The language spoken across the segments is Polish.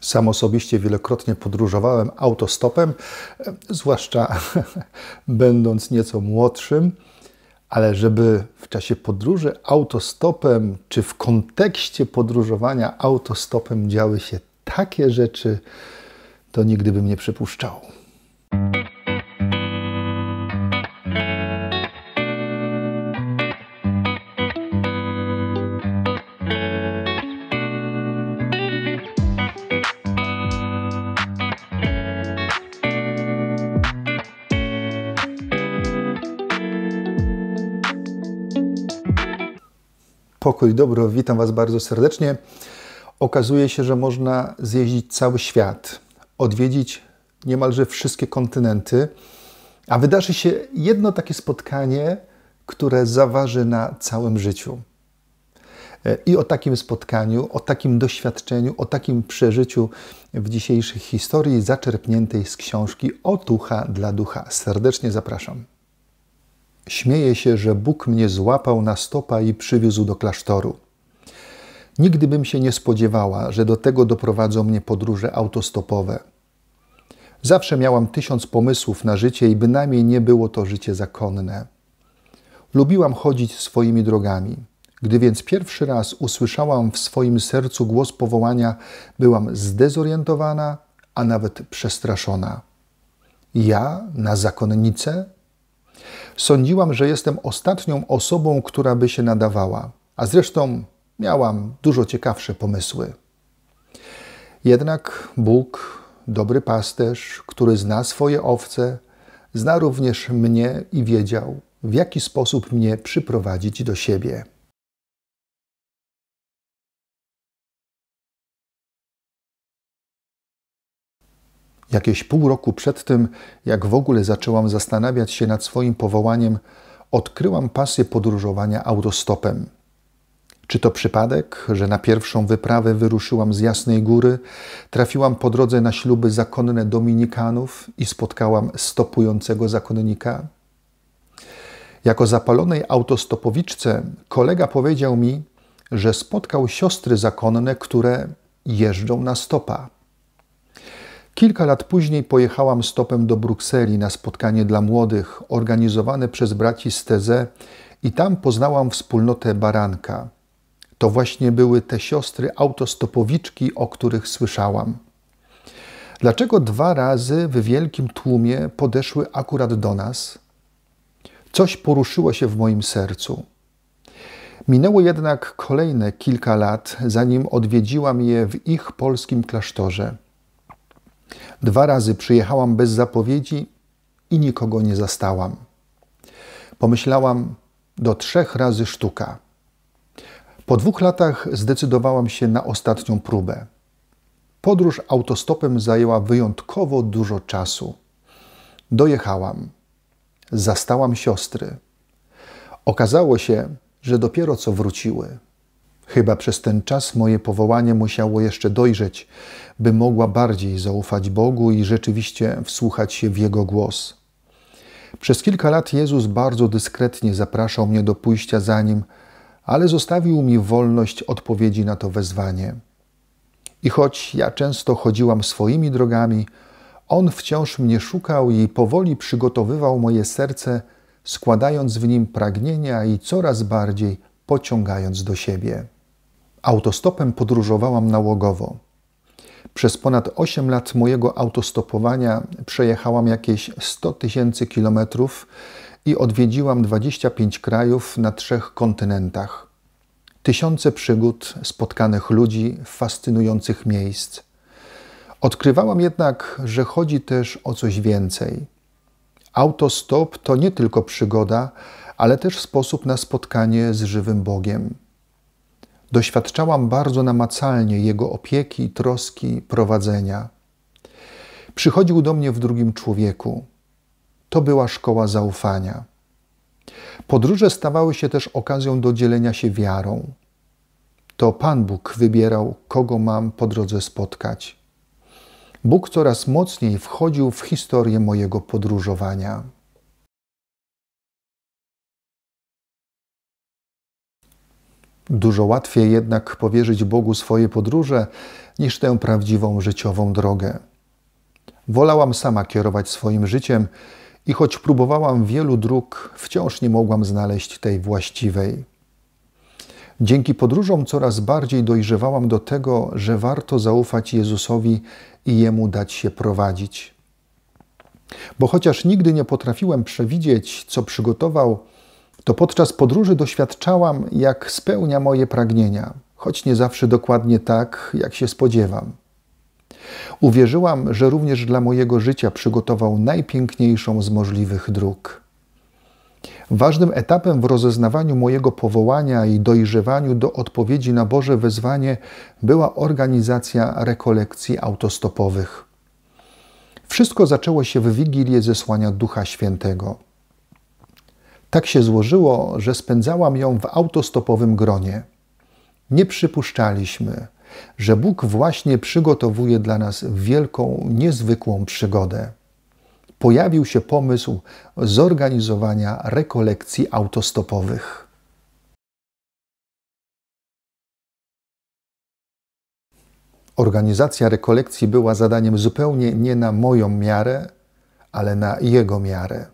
Sam osobiście wielokrotnie podróżowałem autostopem, e, zwłaszcza będąc nieco młodszym, ale żeby w czasie podróży autostopem czy w kontekście podróżowania autostopem działy się takie rzeczy, to nigdy bym nie przypuszczał. pokój, dobro, witam Was bardzo serdecznie. Okazuje się, że można zjeździć cały świat, odwiedzić niemalże wszystkie kontynenty, a wydarzy się jedno takie spotkanie, które zaważy na całym życiu. E, I o takim spotkaniu, o takim doświadczeniu, o takim przeżyciu w dzisiejszych historii zaczerpniętej z książki Otucha dla ducha. Serdecznie zapraszam. Śmieję się, że Bóg mnie złapał na stopa i przywiózł do klasztoru. Nigdy bym się nie spodziewała, że do tego doprowadzą mnie podróże autostopowe. Zawsze miałam tysiąc pomysłów na życie i bynajmniej nie było to życie zakonne. Lubiłam chodzić swoimi drogami. Gdy więc pierwszy raz usłyszałam w swoim sercu głos powołania, byłam zdezorientowana, a nawet przestraszona. Ja na zakonnicę? Sądziłam, że jestem ostatnią osobą, która by się nadawała, a zresztą miałam dużo ciekawsze pomysły. Jednak Bóg, dobry pasterz, który zna swoje owce, zna również mnie i wiedział, w jaki sposób mnie przyprowadzić do siebie. Jakieś pół roku przed tym, jak w ogóle zaczęłam zastanawiać się nad swoim powołaniem, odkryłam pasję podróżowania autostopem. Czy to przypadek, że na pierwszą wyprawę wyruszyłam z Jasnej Góry, trafiłam po drodze na śluby zakonne Dominikanów i spotkałam stopującego zakonnika? Jako zapalonej autostopowiczce kolega powiedział mi, że spotkał siostry zakonne, które jeżdżą na stopa. Kilka lat później pojechałam stopem do Brukseli na spotkanie dla młodych organizowane przez braci z TZ i tam poznałam wspólnotę Baranka. To właśnie były te siostry autostopowiczki, o których słyszałam. Dlaczego dwa razy w wielkim tłumie podeszły akurat do nas? Coś poruszyło się w moim sercu. Minęło jednak kolejne kilka lat, zanim odwiedziłam je w ich polskim klasztorze. Dwa razy przyjechałam bez zapowiedzi i nikogo nie zastałam. Pomyślałam, do trzech razy sztuka. Po dwóch latach zdecydowałam się na ostatnią próbę. Podróż autostopem zajęła wyjątkowo dużo czasu. Dojechałam. Zastałam siostry. Okazało się, że dopiero co wróciły. Chyba przez ten czas moje powołanie musiało jeszcze dojrzeć, by mogła bardziej zaufać Bogu i rzeczywiście wsłuchać się w Jego głos. Przez kilka lat Jezus bardzo dyskretnie zapraszał mnie do pójścia za Nim, ale zostawił mi wolność odpowiedzi na to wezwanie. I choć ja często chodziłam swoimi drogami, On wciąż mnie szukał i powoli przygotowywał moje serce, składając w nim pragnienia i coraz bardziej pociągając do siebie. Autostopem podróżowałam nałogowo. Przez ponad 8 lat mojego autostopowania przejechałam jakieś 100 tysięcy kilometrów i odwiedziłam 25 krajów na trzech kontynentach. Tysiące przygód, spotkanych ludzi, fascynujących miejsc. Odkrywałam jednak, że chodzi też o coś więcej. Autostop to nie tylko przygoda, ale też sposób na spotkanie z żywym Bogiem doświadczałam bardzo namacalnie Jego opieki, troski, prowadzenia. Przychodził do mnie w drugim człowieku. To była szkoła zaufania. Podróże stawały się też okazją do dzielenia się wiarą. To Pan Bóg wybierał, kogo mam po drodze spotkać. Bóg coraz mocniej wchodził w historię mojego podróżowania. Dużo łatwiej jednak powierzyć Bogu swoje podróże niż tę prawdziwą życiową drogę. Wolałam sama kierować swoim życiem i choć próbowałam wielu dróg, wciąż nie mogłam znaleźć tej właściwej. Dzięki podróżom coraz bardziej dojrzewałam do tego, że warto zaufać Jezusowi i Jemu dać się prowadzić. Bo chociaż nigdy nie potrafiłem przewidzieć, co przygotował, to podczas podróży doświadczałam, jak spełnia moje pragnienia, choć nie zawsze dokładnie tak, jak się spodziewam. Uwierzyłam, że również dla mojego życia przygotował najpiękniejszą z możliwych dróg. Ważnym etapem w rozeznawaniu mojego powołania i dojrzewaniu do odpowiedzi na Boże wezwanie była organizacja rekolekcji autostopowych. Wszystko zaczęło się w Wigilię zesłania Ducha Świętego. Tak się złożyło, że spędzałam ją w autostopowym gronie. Nie przypuszczaliśmy, że Bóg właśnie przygotowuje dla nas wielką, niezwykłą przygodę. Pojawił się pomysł zorganizowania rekolekcji autostopowych. Organizacja rekolekcji była zadaniem zupełnie nie na moją miarę, ale na jego miarę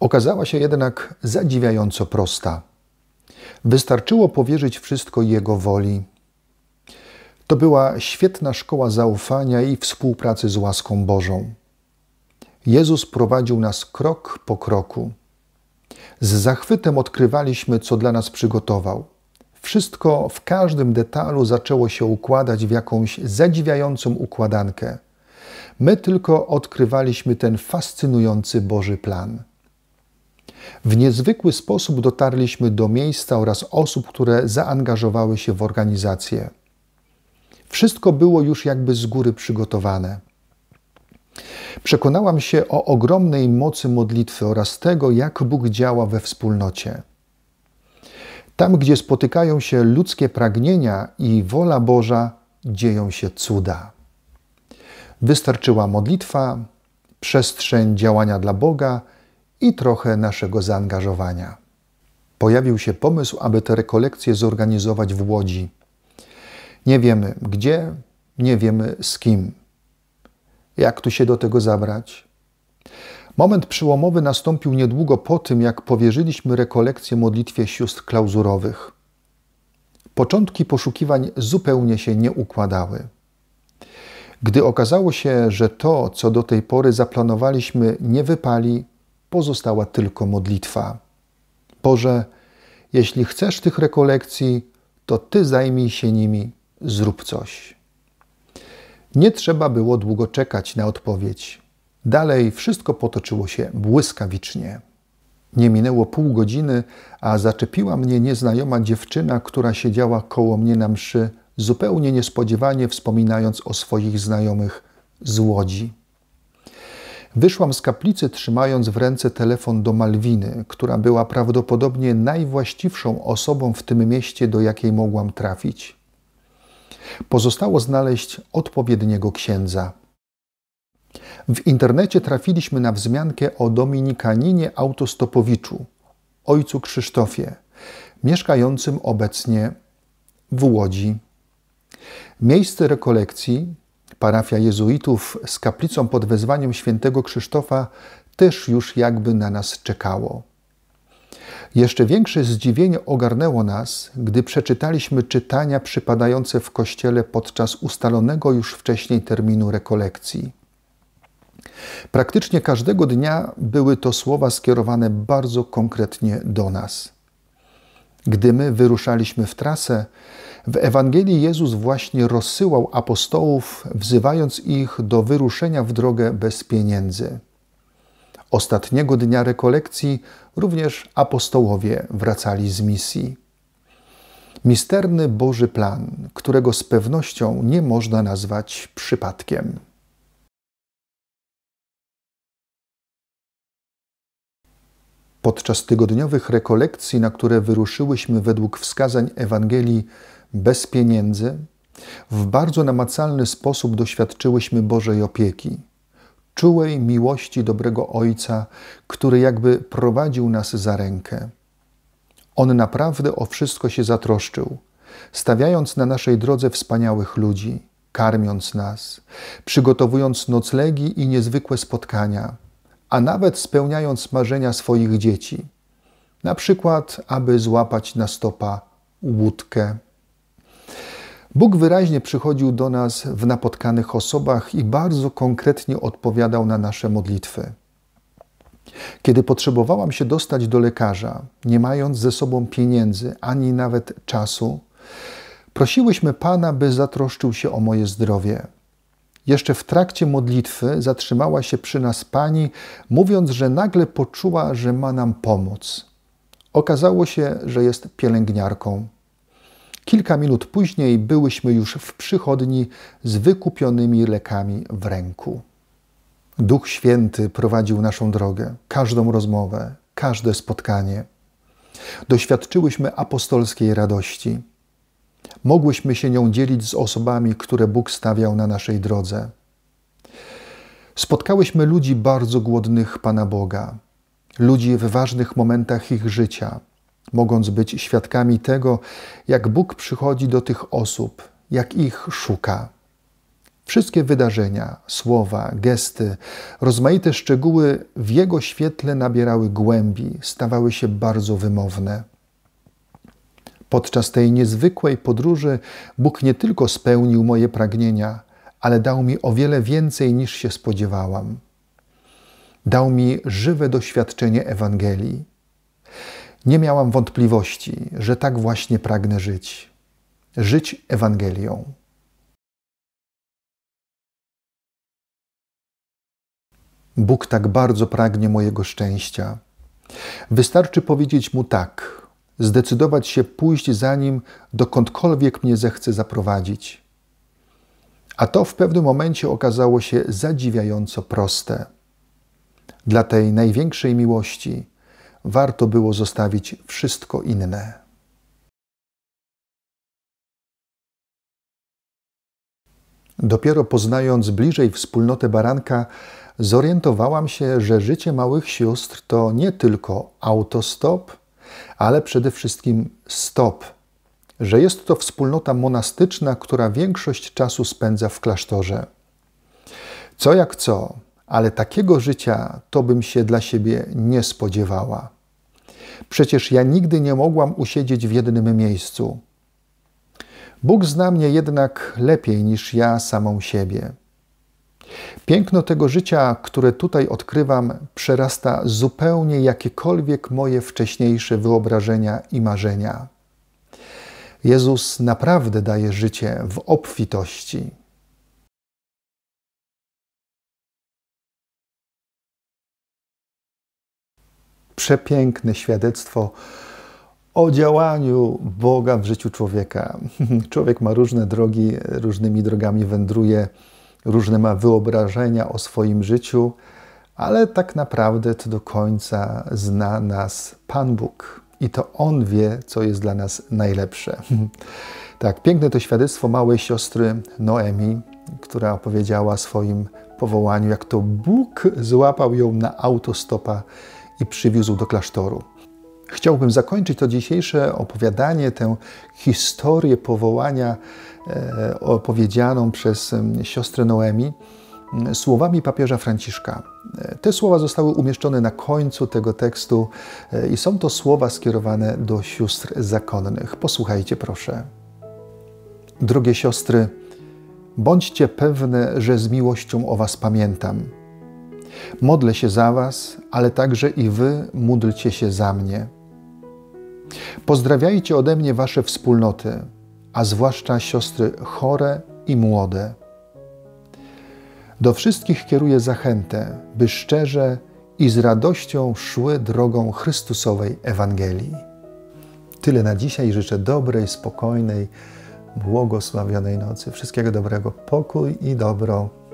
okazała się jednak zadziwiająco prosta. Wystarczyło powierzyć wszystko Jego woli. To była świetna szkoła zaufania i współpracy z łaską Bożą. Jezus prowadził nas krok po kroku. Z zachwytem odkrywaliśmy, co dla nas przygotował. Wszystko w każdym detalu zaczęło się układać w jakąś zadziwiającą układankę. My tylko odkrywaliśmy ten fascynujący Boży plan. W niezwykły sposób dotarliśmy do miejsca oraz osób, które zaangażowały się w organizację. Wszystko było już jakby z góry przygotowane. Przekonałam się o ogromnej mocy modlitwy oraz tego, jak Bóg działa we wspólnocie. Tam, gdzie spotykają się ludzkie pragnienia i wola Boża, dzieją się cuda. Wystarczyła modlitwa, przestrzeń działania dla Boga i trochę naszego zaangażowania. Pojawił się pomysł, aby te rekolekcje zorganizować w Łodzi. Nie wiemy gdzie, nie wiemy z kim. Jak tu się do tego zabrać? Moment przyłomowy nastąpił niedługo po tym, jak powierzyliśmy rekolekcję modlitwie sióstr klauzurowych. Początki poszukiwań zupełnie się nie układały. Gdy okazało się, że to, co do tej pory zaplanowaliśmy, nie wypali, pozostała tylko modlitwa. Boże, jeśli chcesz tych rekolekcji, to Ty zajmij się nimi, zrób coś. Nie trzeba było długo czekać na odpowiedź. Dalej wszystko potoczyło się błyskawicznie. Nie minęło pół godziny, a zaczepiła mnie nieznajoma dziewczyna, która siedziała koło mnie na mszy, zupełnie niespodziewanie wspominając o swoich znajomych z Łodzi. Wyszłam z kaplicy trzymając w ręce telefon do Malwiny, która była prawdopodobnie najwłaściwszą osobą w tym mieście, do jakiej mogłam trafić. Pozostało znaleźć odpowiedniego księdza. W internecie trafiliśmy na wzmiankę o Dominikaninie Autostopowiczu, ojcu Krzysztofie, mieszkającym obecnie w Łodzi. Miejsce rekolekcji Parafia jezuitów z kaplicą pod wezwaniem świętego Krzysztofa też już jakby na nas czekało. Jeszcze większe zdziwienie ogarnęło nas, gdy przeczytaliśmy czytania przypadające w kościele podczas ustalonego już wcześniej terminu rekolekcji. Praktycznie każdego dnia były to słowa skierowane bardzo konkretnie do nas. Gdy my wyruszaliśmy w trasę, w Ewangelii Jezus właśnie rozsyłał apostołów, wzywając ich do wyruszenia w drogę bez pieniędzy. Ostatniego dnia rekolekcji również apostołowie wracali z misji. Misterny Boży plan, którego z pewnością nie można nazwać przypadkiem. Podczas tygodniowych rekolekcji, na które wyruszyłyśmy według wskazań Ewangelii, bez pieniędzy, w bardzo namacalny sposób doświadczyłyśmy Bożej opieki, czułej miłości dobrego Ojca, który jakby prowadził nas za rękę. On naprawdę o wszystko się zatroszczył, stawiając na naszej drodze wspaniałych ludzi, karmiąc nas, przygotowując noclegi i niezwykłe spotkania, a nawet spełniając marzenia swoich dzieci, na przykład, aby złapać na stopa łódkę Bóg wyraźnie przychodził do nas w napotkanych osobach i bardzo konkretnie odpowiadał na nasze modlitwy. Kiedy potrzebowałam się dostać do lekarza, nie mając ze sobą pieniędzy ani nawet czasu, prosiłyśmy Pana, by zatroszczył się o moje zdrowie. Jeszcze w trakcie modlitwy zatrzymała się przy nas pani, mówiąc, że nagle poczuła, że ma nam pomóc. Okazało się, że jest pielęgniarką. Kilka minut później byłyśmy już w przychodni z wykupionymi lekami w ręku. Duch Święty prowadził naszą drogę, każdą rozmowę, każde spotkanie. Doświadczyłyśmy apostolskiej radości. Mogłyśmy się nią dzielić z osobami, które Bóg stawiał na naszej drodze. Spotkałyśmy ludzi bardzo głodnych Pana Boga, ludzi w ważnych momentach ich życia – mogąc być świadkami tego, jak Bóg przychodzi do tych osób, jak ich szuka. Wszystkie wydarzenia, słowa, gesty, rozmaite szczegóły w Jego świetle nabierały głębi, stawały się bardzo wymowne. Podczas tej niezwykłej podróży Bóg nie tylko spełnił moje pragnienia, ale dał mi o wiele więcej niż się spodziewałam. Dał mi żywe doświadczenie Ewangelii nie miałam wątpliwości, że tak właśnie pragnę żyć. Żyć Ewangelią. Bóg tak bardzo pragnie mojego szczęścia. Wystarczy powiedzieć mu tak, zdecydować się pójść za nim dokądkolwiek mnie zechce zaprowadzić. A to w pewnym momencie okazało się zadziwiająco proste. Dla tej największej miłości warto było zostawić wszystko inne. Dopiero poznając bliżej wspólnotę baranka, zorientowałam się, że życie małych sióstr to nie tylko autostop, ale przede wszystkim stop, że jest to wspólnota monastyczna, która większość czasu spędza w klasztorze. Co jak co, ale takiego życia to bym się dla siebie nie spodziewała. Przecież ja nigdy nie mogłam usiedzieć w jednym miejscu. Bóg zna mnie jednak lepiej niż ja samą siebie. Piękno tego życia, które tutaj odkrywam, przerasta zupełnie jakiekolwiek moje wcześniejsze wyobrażenia i marzenia. Jezus naprawdę daje życie w obfitości. przepiękne świadectwo o działaniu Boga w życiu człowieka. Człowiek ma różne drogi, różnymi drogami wędruje, różne ma wyobrażenia o swoim życiu, ale tak naprawdę to do końca zna nas Pan Bóg i to On wie, co jest dla nas najlepsze. Tak, piękne to świadectwo małej siostry Noemi, która opowiedziała swoim powołaniu, jak to Bóg złapał ją na autostopa i przywiózł do klasztoru. Chciałbym zakończyć to dzisiejsze opowiadanie, tę historię powołania e, opowiedzianą przez siostrę Noemi słowami papieża Franciszka. E, te słowa zostały umieszczone na końcu tego tekstu e, i są to słowa skierowane do sióstr zakonnych. Posłuchajcie proszę. Drogie siostry, bądźcie pewne, że z miłością o was pamiętam Modlę się za Was, ale także i Wy módlcie się za mnie. Pozdrawiajcie ode mnie Wasze wspólnoty, a zwłaszcza siostry chore i młode. Do wszystkich kieruję zachętę, by szczerze i z radością szły drogą Chrystusowej Ewangelii. Tyle na dzisiaj. Życzę dobrej, spokojnej, błogosławionej nocy. Wszystkiego dobrego, pokój i dobro.